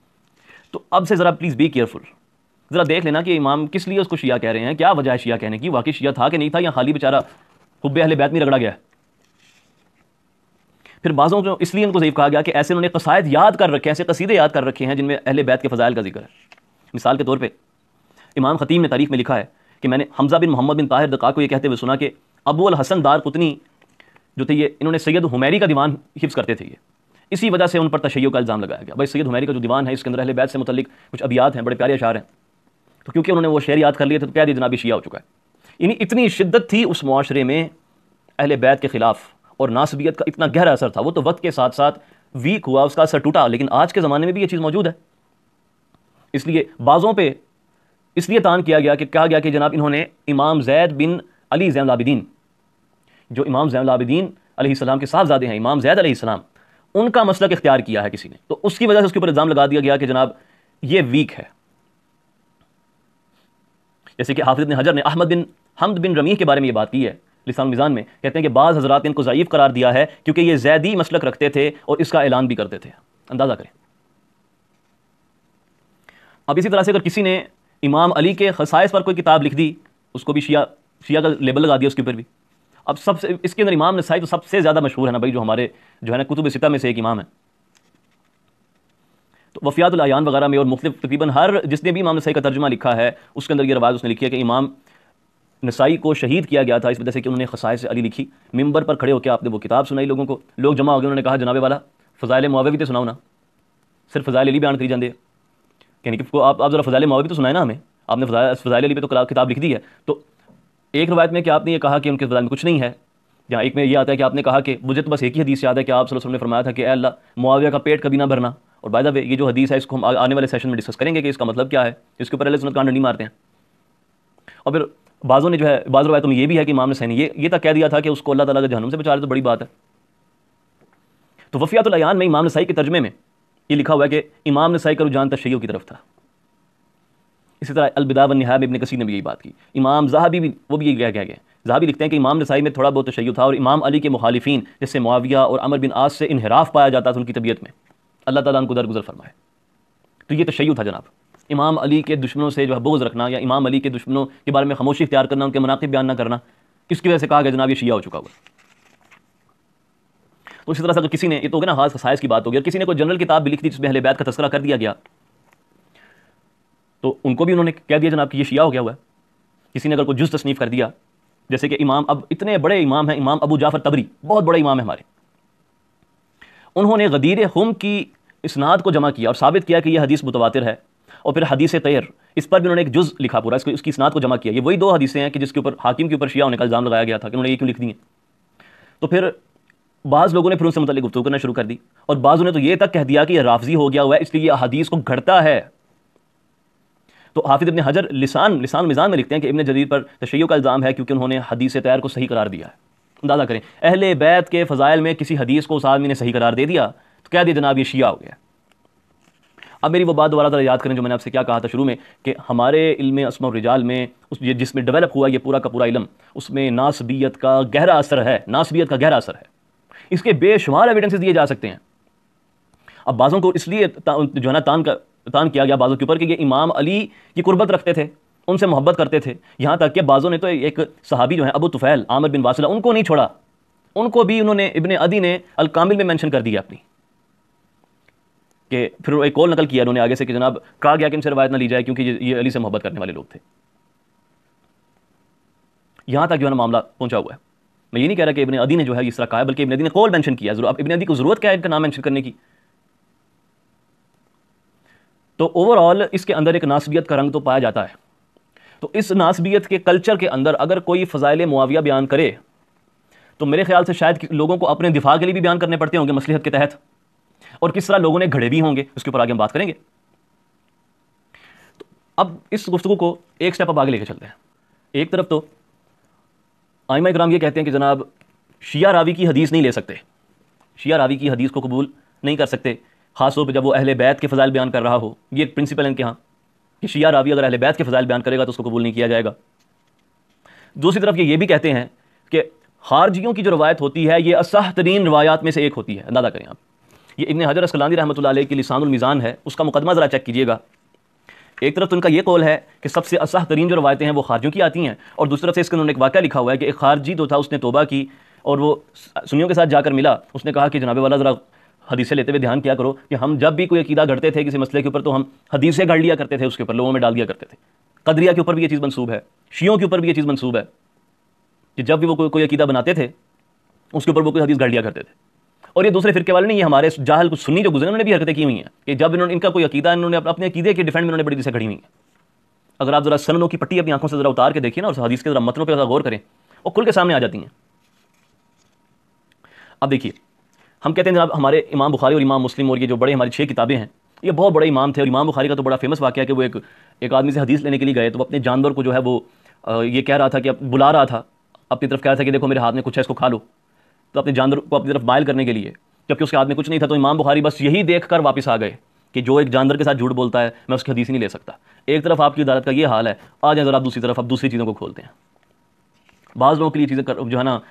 A: तो अब से ज़रा प्लीज़ बी केयरफुल ज़रा देख लेना कि इमाम किस लिए उसको शिया कह रहे हैं क्या वजह है शिया कहने की वाकई शिया था कि नहीं था या खाली बेचारा हुब अहले बैत में रगड़ा गया फिर बाज़ों को इसलिए उनको ज़यीफ़ कहा गया कि ऐसे उन्होंने कसायद याद कर रखे ऐसे कसीदे याद कर रखे हैं जिनमें अहल बैत के फ़जाइल का जिक्र है मिसाल के तौर पर इमाम ख़तीम ने तारीख में लिखा है कि मैंने हमजा बिन मोहम्मद बिन ताहिर दका को ये कहते हुए सुना कि अबू अल हसन दार कुतनी जो थे ये इन्होंने सैयद हुमैरी का दीवान हिफ्स करते थे ये इसी वजह से उन पर तशैय का इल्ज़ाम लगाया गया भाई सैयद हुमैरी का जो दीवान है इसके अंदर अहले बैत से मुतलिक कुछ अबियात हैं बड़े प्यारे अशार हैं तो क्योंकि उन्होंने वो शेर याद कर लिए थे तो कह दिया जनाब शिया हो चुका है यानी इतनी शिद्दत थी उस माशरे में अहल बैत के ख़िलाफ़ और नासबियत का इतना गहरा असर था वो तो वक्त के साथ साथ वीक हुआ उसका असर टूटा लेकिन आज के ज़माने में भी ये चीज़ मौजूद है इसलिए बाज़ों पर इसलिए तान किया गया कि कहा गया कि जनाब इन्होंने इमाम जैद बिन अली जैन लाबिदीन जो इमाम जैन लाबिदीन अलैहिस्सलाम के ज़्यादा हैं इमाम जैद अलैहिस्सलाम उनका मसलक इख्तियार किया है किसी ने तो उसकी वजह से उसके ऊपर इल्ज़ाम लगा दिया गया कि जनाब ये वीक है जैसे कि हाफिज बिन हजर ने अहमद बिन हमद बिन रमी के बारे में ये बात की है लिसान मिज़ान में कहते हैं कि बाज़ हजरात इनको ज़यीफ़ करार दिया है क्योंकि ये जैदी मसलक रखते थे और इसका ऐलान भी करते थे अंदाज़ा करें अब इसी तरह से अगर किसी ने इमाम अली के खसाइस पर कोई किताब लिख दी उसको भी शिया शिया का लेबल लगा दिया उसके ऊपर भी अब सबसे इसके अंदर इमाम नसाई तो सबसे ज़्यादा मशहूर है ना भाई जो हमारे जो है ना कुतुब सिता में से एक इमाम है वफियातुलयान वगैरह में और मुख्त तकरीबन हर जिसने भी इमाम नसाई का तर्जमा लिखा है उसके अंदर यह रवाज उसने लिखी है कि इमाम नसाई को शहीद किया गया था इस वजह से कि उन्होंने से अली लिखी मंबर पर खड़े होकर आपने वो किताब सुनाई लोगों को लोग जमा हो गए उन्होंने कहा जनाबे वाला फ़जाइल मुआवे भी तो सुनाओ ना सिर्फ फ़जाइल अली बयान करी जाते यानी कि आप आप ज़रा फ़जाइल मुआवे भी तो सुनाए ना हमें आपने फ़जाइल अली पर तो किताब लिख दी है तो एक रवायत में कि आपने ये कहा कि उनके फ़जाइल में कुछ नहीं है या एक में ये आता है कि आपने कहा कि मुझे तो बस एक ही हदीस याद है कि आप सल्लल्लाहु अलैहि वसल्लम ने फरमाया था कि अल्लाह मुआविया का पेट कभी ना भरना और बाय द वे ये जो हदीस है इसको हम आने वाले सेशन में डिस्कस करेंगे कि इसका मतलब क्या है इसके ऊपर सुनत कांड नहीं मारते हैं और फिर बाज़ों ने जो है बाज़ रवायतों में ये भी है कि इमाम ने सैनी ये ये तक तो कह दिया था कि उसको अल्लाह ताला के जहनम से बचा रहे तो बड़ी बात है तो वफ़ियात अयान में इमाम नसाई के तर्जमे में ये लिखा हुआ है कि इमाम नसाई का रुझान तशैय की तरफ था इसी तरह अलबिदा व नहाब इबन कसीर ने भी यही बात की इमाम जहाबी भी वो भी ये क्या कह गए जहाबी लिखते हैं कि इमाम नसाई में थोड़ा बहुत तशैय था और इमाम अली के मुखालिफिन जैसे मुआविया और अमर बिन आस से इनहराफ पाया जाता था उनकी तबीयत में अल्लाह ताला उनको दरगुजर फरमाए तो ये तशैय था जनाब इमाम अली के दुश्मनों से जो है बोझ रखना या इमाम अली के दुश्मनों के बारे में खामोशी इख्तियार करना उनके मनाकब बयान ना करना इसकी वजह से कहा गया जनाब ये शिया हो चुका हुआ तो इसी तरह से अगर किसी ने ये तो हो गया ना हाज साइज की बात होगी और किसी ने कोई जनरल किताब भी लिख दी जिसमें अहले बैत का तस्करा कर दिया गया तो उनको भी उन्होंने कह दिया जनाब कि ये शिया हो गया हुआ है किसी ने अगर कोई जुज तसनीफ़ कर दिया जैसे कि इमाम अब इतने बड़े इमाम हैं इमाम अबू जाफ़र तबरी बहुत बड़े इमाम हैं हमारे उन्होंने गदीर हम की इसनाद को जमा किया और साबित किया कि यह हदीस मुतवातिर है और फिर हदीस तैर इस पर भी उन्होंने एक जुज़ लिखा पूरा इसको उसकी इसनाद को जमा किया ये वही दो हदीसें हैं कि जिसके ऊपर हाकिम के ऊपर शिया होने का इल्ज़ाम लगाया गया था कि उन्होंने ये क्यों लिख दिए तो फिर बाज़ लोगों ने फिर उनसे मतलब गुफ्तु करना शुरू कर दी और बाज़ ने तो ये तक कह दिया कि यह राफजी हो गया हुआ है इसलिए यह हदीस को घटता है तो हाफिज इबन हजर लिसान लिसान मिज़ान में लिखते हैं कि इबन जदीद पर तशैयों का इल्ज़ाम है क्योंकि उन्होंने हदीस तैयार को सही करार दिया है अंदाज़ा करें अहल बैत के फ़जाइल में किसी हदीस को उस आदमी ने सही करार दे दिया तो कह दिया जनाब ये शिया हो गया अब मेरी वो बात दोबारा ज़रा याद करें जो मैंने आपसे क्या कहा था शुरू में कि हमारे इल्म असम रिजाल में उस जिसमें डेवलप हुआ ये पूरा का पूरा इलम उसमें नासबियत का गहरा असर है नासबियत का गहरा असर है इसके बेशुमार एविडेंसेस दिए जा सकते हैं अब बाज़ों को इसलिए जो है ना तान का तान किया गया बाज़ों के ऊपर कि ये इमाम अली की कुर्बत रखते थे उनसे मोहब्बत करते थे यहाँ तक कि बाज़ों ने तो एक सहाबी जो है अबू तुफ़ैल आमिर बिन वासिला उनको नहीं छोड़ा उनको भी उन्होंने इबन अदी ने अलकामिल में मेंशन कर दिया अपनी कि फिर एक कॉल नकल किया उन्होंने आगे से कि जनाब कहा गया कि इनसे रवायत ना ली जाए क्योंकि ये अली से मोहब्बत करने वाले लोग थे यहाँ तक जो है ना मामला पहुँचा हुआ है मैं ये नहीं कह रहा कि इबन अदी ने जो है इस तरह कहा बल्कि इबन अदी ने कॉल मैंशन किया जरूर अब इबन अदी को ज़रूरत क्या है इनका नाम मैंशन करने की तो ओवरऑल इसके अंदर एक नासबियत का रंग तो पाया जाता है तो इस नासबियत के कल्चर के अंदर अगर कोई फ़जाइल मुआविया बयान करे तो मेरे ख्याल से शायद लोगों को अपने दिफा के लिए भी बयान करने पड़ते होंगे मसलहत के तहत और किस तरह लोगों ने घड़े भी होंगे उसके ऊपर आगे हम बात करेंगे तो अब इस गुफ्तु को एक स्टेप अब आगे लेके चलते हैं एक तरफ तो आयमा इक्राम ये कहते हैं कि जनाब शिया रावी की हदीस नहीं ले सकते शिया रावी की हदीस को कबूल नहीं कर सकते खासतौर पर जब वो अहल बैत के फ़जाइल बयान कर रहा हो ये एक प्रिंसिपल है इनके यहाँ कि शिया रावी अगर अहले बैत के फ़जाइल बयान करेगा तो उसको कबूल नहीं किया जाएगा दूसरी तरफ ये ये भी कहते हैं कि हारजियों की जो रवायत होती है ये असह तरीन रवायात में से एक होती है अंदाजा करें आप ये इबन हजर असलानी रहमत ला की लिसानमीज़ान है उसका मुकदमा ज़रा चेक कीजिएगा एक तरफ तो उनका ये कौल है कि सबसे असह तरीन जो रवायतें हैं वो खारजियों की आती हैं और दूसरी तरफ से इसके उन्होंने एक वाक़ लिखा हुआ है कि एक खारजी जो तो था उसने तोबा की और वो सुनियों के साथ जाकर मिला उसने कहा कि जनाबे वाला ज़रा हदीसें लेते हुए ध्यान किया करो कि हम जब भी कोई अकीदा गढ़ते थे किसी मसले के ऊपर तो हम हदीसें गढ़ लिया करते थे उसके ऊपर लोगों में डाल दिया करते थे कदरिया के ऊपर भी ये चीज़ मनसूब है शियों के ऊपर भी ये चीज़ मनसूब है कि जब भी वो कोई अकीदा बनाते थे उसके ऊपर वो कोई हदीस गढ़ लिया करते थे और ये दूसरे फिरके वाले नहीं ये हमारे जाहल कुछ सुनी जो गुजरे उन्होंने भी हरकतें की हुई हैं कि जब इन्होंने इनका कोई अकीदा इन्होंने अपने अकीदे के डिफेंड में उन्होंने बड़ी दिशा खड़ी हुई है अगर आप जरा सनों की पट्टी अपनी आंखों से जरा उतार के देखिए ना और हदीस के जरा मतनों पर गौर करें और खुल के सामने आ जाती हैं अब देखिए हम कहते हैं जनाब हमारे इमाम बुखारी और इमाम मुस्लिम और ये जो बड़े हमारी छः किताबें हैं ये बहुत बड़े इमाम थे और इमाम बुखारी का तो बड़ा फेमस वाक्य है कि वो एक एक आदमी से हदीस लेने के लिए गए तो अपने जानवर को जो है वो ये कह रहा था कि अब बुला रहा था अपनी तरफ कह रहा था कि देखो मेरे हाथ में कुछ है इसको खा लो तो अपने जानवर को अपनी तरफ मायल करने के लिए जबकि उसके हाथ में कुछ नहीं था तो इमाम बुखारी बस यही देख कर वापस आ गए कि जो एक जानवर के साथ झूठ बोलता है मैं उसकी हदीस नहीं ले सकता एक तरफ आपकी अदालत का ये हाल है आ जाए ज़रा दूसरी तरफ आप दूसरी चीज़ों को खोलते हैं बाज़ लोगों के लिए चीज़ें जो है ना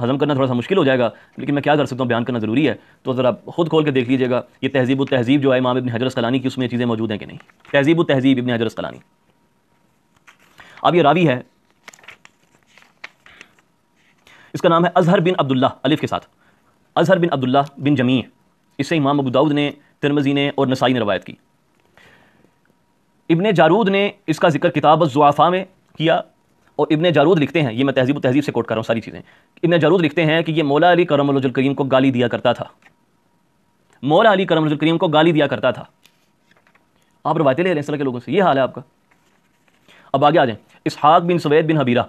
A: हज़म करना थोड़ा सा मुश्किल हो जाएगा लेकिन मैं क्या कर सकता हूँ बयान करना ज़रूरी है तो ज़रा खुद खोल के देख लीजिएगा ये तहजीब तहजीब जो है इमाम इबन हजर सलानी की उसमें चीज़ें मौजूद हैं कि नहीं तहजीब तहजीब इबन हजर सलानी अब ये रावी है इसका नाम है अजहर बिन अब्दुल्ला अलिफ के साथ अजहर बिन अब्दुल्ला बिन जमी इससे इमाम अबू दाऊद ने तिरमजी ने और नसाई ने रवायत की इबन जारूद ने इसका जिक्र किताब जुआफ़ा में किया और इबन जारूद लिखते हैं ये मैं तहजीब तहजीब से कोट कर रहा हूँ सारी चीज़ें इबन जारूद लिखते हैं कि ये मौला अली करमजुल करीम को गाली दिया करता था मौला अली करमजुल करीम को गाली दिया करता था आप रवायतें ले रहे हैं इस के लोगों से ये हाल है आपका अब आगे आ जाएँ इसहाक बिन सवैद बिन हबीरा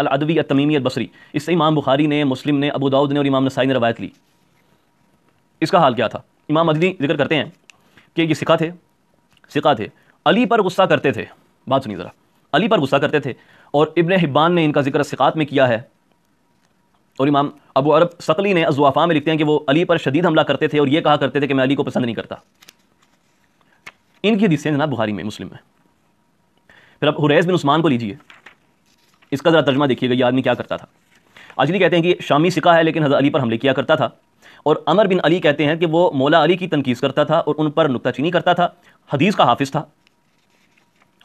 A: अलअदवी तमीमी बसरी इससे इमाम बुखारी ने मुस्लिम ने अबू दाऊद ने और इमाम नसाई ने रवायत ली इसका हाल क्या था इमाम अदली जिक्र करते हैं कि ये सिखा थे सिखा थे अली पर गुस्सा करते थे बात सुनिए ज़रा अली पर गुस्सा करते थे और इबन हिब्बान ने इनका जिक्र सिकात में किया है और इमाम अबू अरब सकली ने अजुआफ़ा में लिखते हैं कि वो अली पर शदीद हमला करते थे और ये कहा करते थे कि मैं अली को पसंद नहीं करता इनकी हदीसें जनाब बुहारी में मुस्लिम में फिर अब हुरैस बिन उस्मान को लीजिए इसका ज़रा तर्जमा देखिएगा यह आदमी क्या करता था अजली कहते हैं कि शामी सिका है लेकिन हज़र अली पर हमले किया करता था और अमर बिन अली कहते हैं कि वो मौला अली की तनकीस करता था और उन पर नुकताचीनी करता था हदीस का हाफिज़ था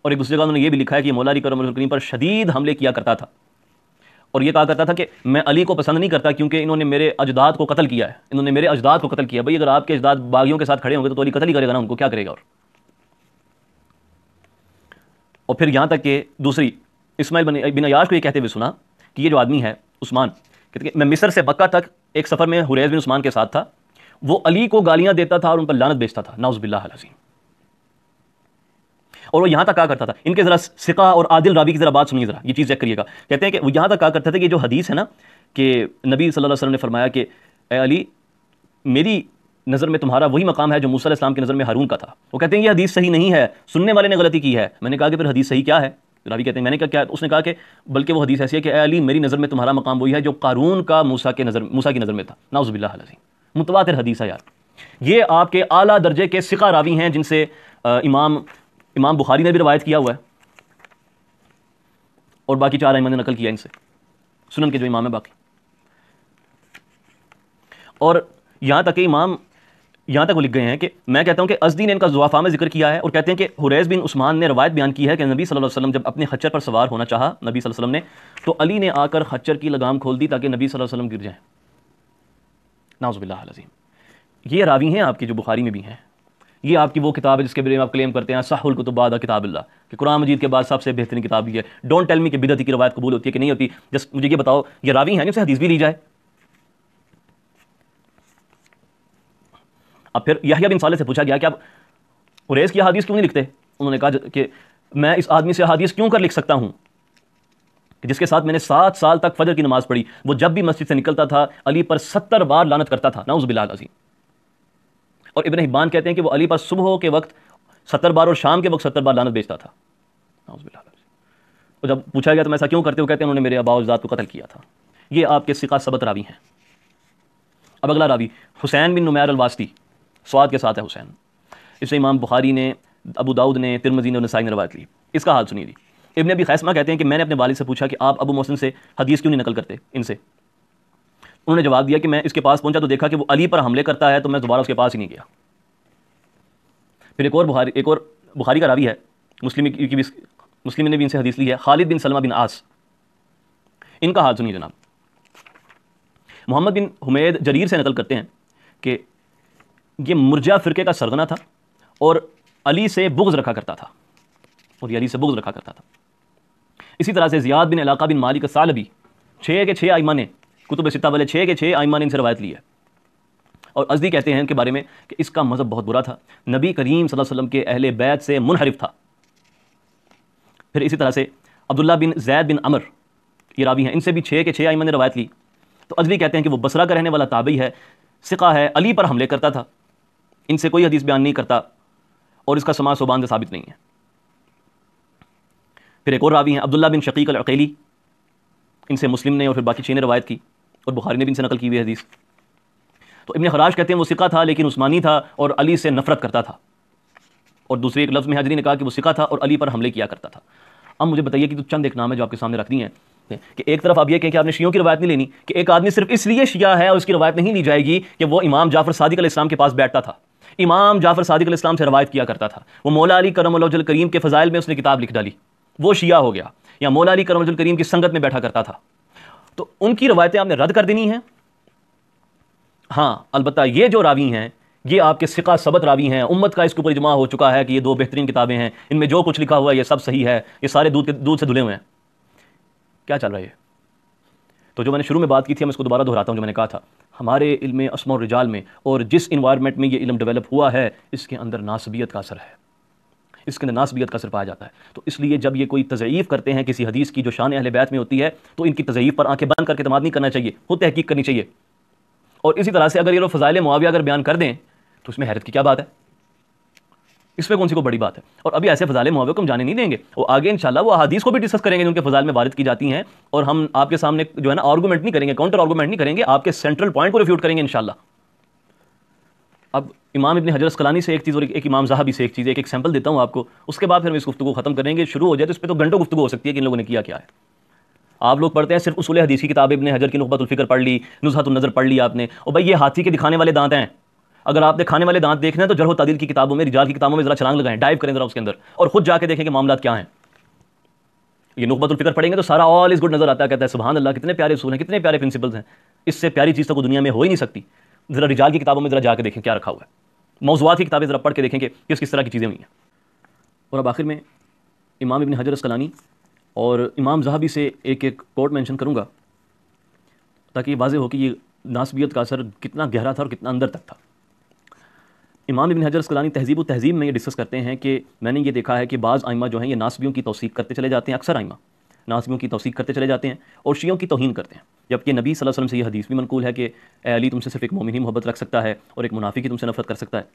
A: और एक दूसरे का उन्होंने ये भी लिखा है कि मौला अली करम करीम पर शदीद हमले किया करता था और ये कहा करता था कि मैं अली को पसंद नहीं करता क्योंकि इन्होंने मेरे अजदाद को कत्ल किया है इन्होंने मेरे अजदाद को कत्ल किया भाई अगर आपके अजदाद बागियों के साथ खड़े होंगे तो, अली कत्ल ही करेगा ना उनको क्या करेगा और और फिर यहाँ तक कि दूसरी इसमाइल बिन अयाश को ये कहते हुए सुना कि ये जो आदमी है उस्मान कहते हैं मैं मिस्र से बक्का तक एक सफ़र में हुरैज बिन उस्मान के साथ था वो अली को गालियाँ देता था और उन पर लानत बेचता था नाउज़बिल्लाजीम और वो यहां तक कहा करता था इनके ज़रा सिका और आदिल रावी की ज़रा बात सुनिए ज़रा ये चीज़ चेक करिएगा कहते हैं कि वो यहाँ तक कहा करते थे कि जो हदीस है ना कि नबी सल्लल्लाहु अलैहि वसल्लम ने फरमाया कि अली मेरी नज़र में तुम्हारा वही मकाम है जो मूसा इस्लाम की नज़र में हारून का था वो कहते हैं ये हदीस सही नहीं है सुनने वाले ने गलती की है मैंने कहा कि फिर हदीस सही क्या है रावी कहते हैं मैंने कहा क्या तो उसने कहा कि बल्कि वो हदीस ऐसी है कि अली मेरी नज़र में तुम्हारा मकाम वही है जो कारून का मूसा के नज़र मूसा की नज़र में था नाउज़बिल्ला मुतवा हदीस है यार ये आपके आला दर्जे के सिका रावी हैं जिनसे इमाम इमाम बुखारी ने भी रवायत किया हुआ है और बाकी चार अहमद ने नकल किया इनसे सुनन के जो इमाम है बाकी और यहाँ तक इमाम यहाँ तक वो लिख गए हैं कि मैं कहता हूँ कि अजदी ने इनका जुआफा में जिक्र किया है और कहते हैं कि हुरैज बिन उस्मान ने रवायत बयान की है कि नबी सल्लल्लाहु अलैहि वसल्लम जब अपने खच्चर पर सवार होना चाहा नबी सल्लल्लाहु अलैहि वसल्लम ने तो अली ने आकर खच्चर की लगाम खोल दी ताकि नबी सल्लल्लाहु अलैहि वसल्लम गिर जाएँ नाजुबिल्लाजीम ये रावी हैं आपके जो बुखारी में भी हैं ये आपकी वो किताब है जिसके बारे में आप क्लेम करते हैं साहुल कुतुबादा किताबिल्ला कि कुरान मजीद के बाद सबसे बेहतरीन किताब ये है डोंट टेल मी कि बिदती की रवायत कबूल होती है कि नहीं होती जस्ट मुझे ये बताओ ये रावी हैं जिनसे हदीस भी ली जाए अब फिर यहिया अब साले से पूछा गया कि आप उरेज की हदीस क्यों नहीं लिखते उन्होंने कहा कि मैं इस आदमी से हदीस क्यों कर लिख सकता हूँ जिसके साथ मैंने सात साल तक फजर की नमाज़ पढ़ी वो जब भी मस्जिद से निकलता था अली पर सत्तर बार लानत करता था उस बिलाल अजीम और इबन हिब्बान कहते हैं कि वो अली पर सुबह के वक्त सत्तर बार और शाम के वक्त सत्तर बार लानत बेचता था और तो जब पूछा गया तो मैं ऐसा क्यों करते हो कहते हैं उन्होंने मेरे अबाउजाद को कत्ल किया था ये आपके सिका सबत रावी हैं अब अगला रावी हुसैन बिन नुमैर अलवास्ती स्वाद के साथ है हुसैन इसे इमाम बुखारी ने अबू दाऊद ने तिरमजी ने और नसाई ने रवायत ली इसका हाल सुनी दी इबन अभी खैसमा कहते हैं कि मैंने अपने वालिद से पूछा कि आप अबू मोहसिन से हदीस क्यों नहीं नकल करते इनसे उन्होंने जवाब दिया कि मैं इसके पास पहुंचा तो देखा कि वो अली पर हमले करता है तो मैं दोबारा उसके पास ही नहीं गया फिर एक और बुहारी एक और बुखारी का रावी है मुस्लिम की भी मुस्लिम ने भी इनसे हदीस ली है खालिद बिन सलमा बिन आस इनका हाथ सुनिए जनाब मोहम्मद बिन हुमैद जरीर से नकल करते हैं कि ये मुरजा फ़िरके का सरगना था और अली से बुग्ज़ रखा करता था और ये अली से बुग्ज़ रखा करता था इसी तरह से ज़ियाद बिन इलाका बिन मालिक सालबी छः के छः आईमा ने कुतुब सिता वाले छः के छः आईमान इनसे रवायत ली है और अजदी कहते हैं इनके बारे में कि इसका मज़हब बहुत बुरा था नबी करीम वसल्लम के अहल बैत से मुनहरफ था फिर इसी तरह से अब्दुल्ला बिन जैद बिन अमर ये रावी हैं इनसे भी छः के छः आईमान ने रवायत ली तो अजवी कहते हैं कि वो बसरा का रहने वाला ताबी है सिका है अली पर हमले करता था इनसे कोई हदीस बयान नहीं करता और इसका समाज सोबान साबित नहीं है फिर एक और रावी हैं अब्दुल्ला बिन शकीक अल अकेली इनसे मुस्लिम ने और फिर बाकी छः ने रवायत की और बुखारी ने भी इनसे नकल की हुई हदीस तो इबन खराश कहते हैं वो सिका था लेकिन उस्मानी था और अली से नफरत करता था और दूसरे एक लफ्ज़ में हाजरी ने कहा कि वो सिका था और अली पर हमले किया करता था अब मुझे बताइए कि तो चंद एक नाम है जो आपके सामने रख है हैं कि एक तरफ आप ये कहें कि आपने शियों की रवायत नहीं लेनी कि एक आदमी सिर्फ इसलिए शिया है और उसकी रवायत नहीं ली जाएगी कि वो इमाम जाफर सादिक इस्लाम के पास बैठता था इमाम जाफर सादिक इस्लाम से रवायत किया करता था वो मौला अली करमजल करीम के फ़जाइल में उसने किताब लिख डाली वो शिया हो गया या मौला अली करमजल करीम की संगत में बैठा करता था तो उनकी रवायतें आपने रद्द कर देनी है हाँ अलबत् ये जो रावी हैं ये आपके सिका सबत रावी हैं उम्मत का इसके ऊपर इजमा हो चुका है कि ये दो बेहतरीन किताबें हैं इनमें जो कुछ लिखा हुआ है ये सब सही है ये सारे दूध के दूध से धुले हुए हैं क्या चल रहा है ये तो जो मैंने शुरू में बात की थी मैं इसको दोबारा दोहराता हूँ जो मैंने कहा था हमारे इल्म असमा रिजाल में और जिस इन्वायरमेंट में ये इलम डेवलप हुआ है इसके अंदर नासबियत का असर है इसके अंदर नासबियत का सिर पाया जाता है तो इसलिए जब ये कोई तजयीफ करते हैं किसी हदीस की जो शान अहल बैत में होती है तो इनकी तजयीफ पर आंखें बंद करके तमाद नहीं करना चाहिए खुद तहकीक करनी चाहिए और इसी तरह से अगर ये लोग फ़जाइल मुआविया अगर बयान कर दें तो उसमें हैरत की क्या बात है इसमें कौन सी को बड़ी बात है और अभी ऐसे फजाले मुआवे को हम जाने नहीं देंगे और आगे इंशाल्लाह वो हदीस को भी डिस्कस करेंगे जो उनके फजाल में वारद की जाती हैं और हम आपके सामने जो है ना आर्गूमेंट नहीं करेंगे काउंटर आर्गूमेंट नहीं करेंगे आपके सेंट्रल पॉइंट को रिफ्यूट करेंगे इंशाल्लाह अब इमाम इबन हजरत कलानी से एक चीज़ और एक, एक इमाम साहबी से एक चीज़ एक एक सैंपल देता हूँ आपको उसके बाद फिर हम इस गुफ्तु को ख़त्म करेंगे शुरू हो जाए तो इस पर तो घंटों गुफ्तु हो सकती है कि इन लोगों ने किया क्या है आप लोग पढ़ते हैं सिर्फ उसूल हदीस की किताब इबन हजर की नुकबतुल्फ़िक्र पढ़ ली नजर पढ़ ली आपने और भाई ये हाथी के दिखाने वाले दांत हैं अगर आपने खाने वाले दांत देखना है तो जरूर तदील की किताबों में रिजाल की किताबों में ज़रा छलांग लगाएं डाइव करें ज़रा उसके अंदर और खुद जाकर देखें कि मामला क्या हैं ये नुकबतुल्फ़िक्र पढ़ेंगे तो सारा ऑल इज़ गुड नज़र आता कहता है सुबह अल्लाह कितने प्यारे सूल हैं कितने प्यारे प्रिंसिपल्स हैं इससे प्यारी चीज़ तो दुनिया में हो ही नहीं सकती ज़रा रिजाल की किताबों में ज़रा जाकर देखें क्या रखा हुआ है मौजूद की किताबें ज़रा पढ़ के देखें कि किस किस तरह की चीज़ें हुई हैं और अब आखिर में इमाम इबन हजर असकलानी और इमाम जहाबी से एक एक कोर्ट मैंशन करूँगा ताकि वाजह हो कि ये नासबियत का असर कितना गहरा था और कितना अंदर तक था इमाम इबन हजर असकलानी तहजीब तहजीब में ये डिस्कस करते हैं कि मैंने ये देखा है कि बाज़ आइमा जो हैं ये नासबियों की तोसीक करते चले जाते हैं अक्सर आइमा नासियों की तोसीक करते चले जाते हैं और शियों की तोहन करते हैं जबकि नबी सल्लल्लाहु अलैहि वसल्लम से यह हदीस भी मनकूल है कि अली तुमसे सिर्फ एक मोमिन ही मोहब्बत रख सकता है और एक मुनाफी की तुमसे नफरत कर सकता है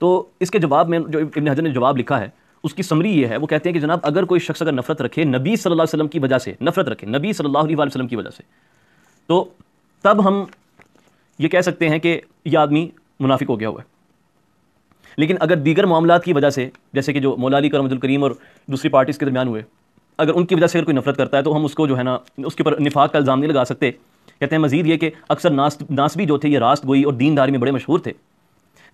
A: तो इसके जवाब में जो इबन हजर ने जवाब लिखा है उसकी समरी ये है वो कहते हैं कि जनाब अगर कोई शख्स अगर नफरत रखे नबी सल्लल्लाहु अलैहि वसल्लम की वजह से नफरत रखे नबी सल्लल्लाहु अलैहि वसल्लम की वजह से तो तब हम ये कह सकते हैं कि यह आदमी मुनाफिक हो गया हुआ है लेकिन अगर दीगर मामला की वजह से जैसे कि जो मौलाली करमदुल करीम और दूसरी पार्टीज़ के दरमियान हुए अगर उनकी वजह से अगर कोई नफरत करता है तो हम उसको जो है ना उसके ऊपर निफाक का इल्ज़ाम नहीं लगा सकते कहते हैं मजीद ये कि अक्सर नास नासबी जो थे ये रास्त गोई और दीनदारी में बड़े मशहूर थे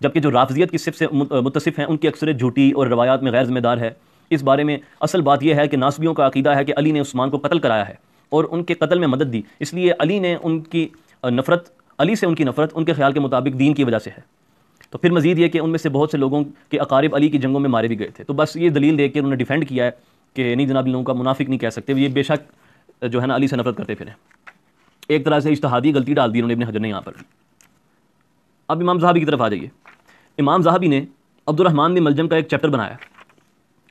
A: जबकि जो राफजियत की सिर्फ से मुतसिफ़ हैं उनकी अक्सर झूठी और रवायात में गैर जिम्मेदार है इस बारे में असल बात यह है कि नासबियों का अकीदा है कि अली ने उस्मान को कत्ल कराया है और उनके कत्ल में मदद दी इसलिए अली ने उनकी नफ़रत अली से उनकी नफ़रत उनके ख्याल के मुताबिक दीन की वजह से है तो फिर मजीद ये कि उनमें से बहुत से लोगों के अकारब अली की जंगों में मारे भी गए थे तो बस ये दलील देकर उन्होंने डिफेंड किया है कि नहीं जनाब इन लोगों का मुनाफिक नहीं कह सकते ये बेशक जो है ना अली से नफरत करते फिर एक तरह से इश्तहादी गलती डाल दी उन्होंने अपने हजर ने यहाँ पर अब इमाम साहबी की तरफ आ जाइए इमाम साहबी ने अब्दुलरहमान बिन मलजम का एक चैप्टर बनाया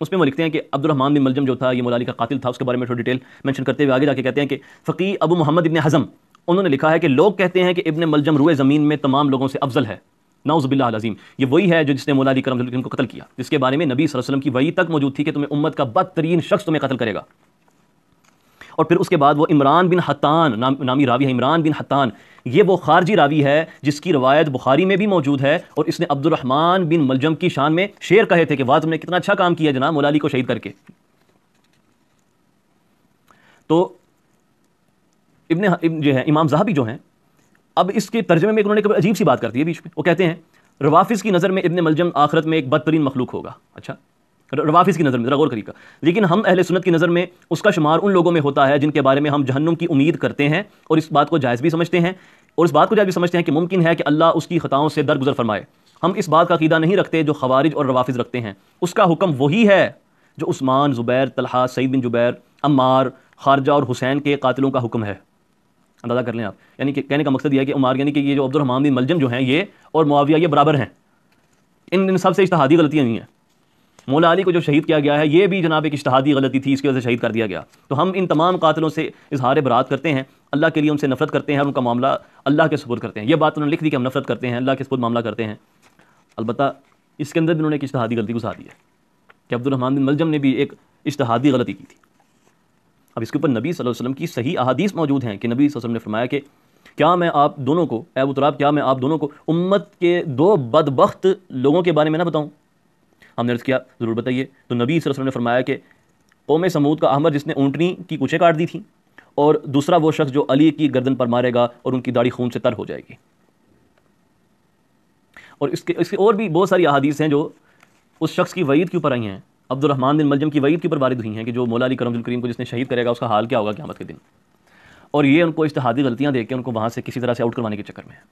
A: उसमें वो लिखते हैं कि अब्दुलरहमान बिन मलजम जो था ये मोलाली का कातिल था उसके बारे में थोड़ी डिटेल मेंशन करते हुए आगे जाके कहते हैं कि फ़कीर अबू मोहम्मद इबन हज़म उन्होंने लिखा है कि लोग कहते हैं कि इबन मलजम रुए ज़मीन में तमाम लोगों से अफजल है नाउज़बिल्लाजीम ये वही है जो जिसने मोलाली अली करम को कतल किया जिसके बारे में नबी सरसलम की वही तक मौजूद थी कि तुम्हें उम्मत का बदतरीन शख्स तुम्हें कतल करेगा और फिर उसके बाद वो इमरान बिन हतान नाम, नामी रावी है इमरान बिन हतान ये वो खारजी रावी है जिसकी रवायत बुखारी में भी मौजूद है और इसने अब्दुलरहमान बिन मलजम की शान में शेर कहे थे कि वाह तुमने कितना अच्छा काम किया जनाब मोलाली को शहीद करके तो इबन जो है इमाम जहाबी जो हैं अब इसके तर्जमे में उन्होंने अजीब सी बात करती है बीच में वो कहते हैं रवाफिस की नज़र में इबन मलजम आखरत में एक बदतरीन मखलूक होगा अच्छा रवाफिस की नज़र में ज़रा गौर करिएगा लेकिन हम अहल सुनत की नज़र में उसका शुमार उन लोगों में होता है जिनके बारे में हम जहन्नुम की उम्मीद करते हैं और इस बात को जायज़ भी समझते हैं और इस बात को जायज़ भी समझते हैं कि मुमकिन है कि अल्लाह उसकी ख़ताओं से दरगुजर फरमाए हम इस बात का अकीदा नहीं रखते जो खवारिज और रवाफिज़ रखते हैं उसका हुक्म वही है जो उस्मान ज़ुबैर तलहा सईद बिन जुबैर अम्मार खारजा और हुसैन के कातिलों का हुक्म है अंदाज़ा कर लें आप यानी कि कहने का मकसद यह है कि उमार यानी कि ये जो अब्दुलरहमान बिन मलजम जो हैं ये और मुआविया ये बराबर हैं इन इन सबसे इश्तहादी गलतियाँ हुई हैं मौला अली को जो शहीद किया गया है ये भी जनाब एक इश्तहादी गलती थी इसकी वजह से शहीद कर दिया गया तो हम इन तमाम कातलों से इजहार बरात करते हैं अल्लाह के लिए उनसे नफरत करते हैं और उनका मामला अल्लाह के सबूत करते हैं ये बात उन्होंने लिख दी कि हम नफरत करते हैं अल्लाह के सबूत मामला करते हैं अलबत्त इसके अंदर भी उन्होंने एक इश्तहादी गलती गुजार दी है कि अब्दुलरहमान बिन मलजम ने भी एक इश्तहादी गलती की थी अब इसके ऊपर नबी सल्लल्लाहु अलैहि वसल्लम की सही अहादीस मौजूद हैं कि नबी वसल्लम ने फरमाया कि क्या मैं आप दोनों को ऐब उतराब क्या मैं आप दोनों को उम्मत के दो बदबخت लोगों के बारे में ना बताऊँ हमने अर्ज़ किया ज़रूर बताइए तो नबी वसल्लम ने फरमाया कि कौम समूद का अहमद जिसने ऊँटनी की कुछें काट दी थी और दूसरा वो शख्स जो अली की गर्दन पर मारेगा और उनकी दाढ़ी खून से तर हो जाएगी और इसके इसके और भी बहुत सारी अहादीस हैं जो उस शख्स की वईद के ऊपर आई हैं अब्दुलरहमान बिन मलजम की वईद के ऊपर वारिद हुई हैं कि जो मौला अली करमजुल करीम को जिसने शहीद करेगा उसका हाल क्या होगा क्यामत के दिन और ये उनको इश्तहादी गलतियाँ देख के उनको वहाँ से किसी तरह से आउट करवाने के चक्कर में है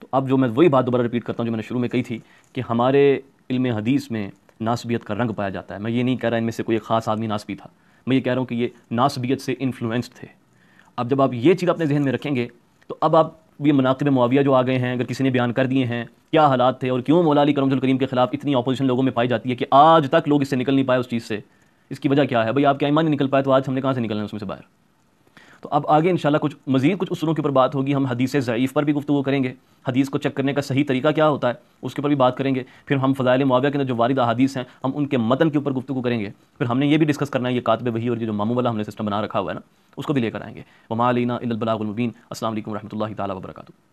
A: तो अब जो मैं वही बात दोबारा रिपीट करता हूँ जो मैंने शुरू में कही थी कि हमारे इल्म हदीस में नासबियत का रंग पाया जाता है मैं ये नहीं कह रहा इनमें से कोई ख़ास आदमी नासबी था मैं ये कह रहा हूँ कि ये नासबियत से इन्फ्लुएंस्ड थे अब जब आप ये चीज़ अपने जहन में रखेंगे तो अब आप भी मनाकब माविया जो आ गए हैं अगर किसी ने बयान कर दिए हैं क्या हालात थे और क्यों मौला अली करमजुल करीम के खिलाफ इतनी अपोजिशन लोगों में पाई जाती है कि आज तक लोग इससे निकल नहीं पाए उस चीज़ से इसकी वजह क्या है भाई आपके ईमान नहीं निकल पाए तो आज हमने कहाँ से निकलना है उसमें से बाहर तो अब आगे इंशाल्लाह कुछ मजीद कुछ उसूलों के ऊपर बात होगी हम हदीस ज़यीफ़ पर भी गुफ्तु करेंगे हदीस को चेक करने का सही तरीका क्या होता है उसके ऊपर भी बात करेंगे फिर हम फ़जाइल मुआवजा के अंदर जो वारद अदीस हैं हम उनके मतन के ऊपर गुफ्तु करेंगे फिर हमने ये भी डिस्कस करना है ये कातब वही और ये जो मामू वाला हमने सिस्टम बना रखा हुआ है ना उसको भी लेकर आएंगे वमालीना इलबलागुलमुबीन असल वरहमल वर्का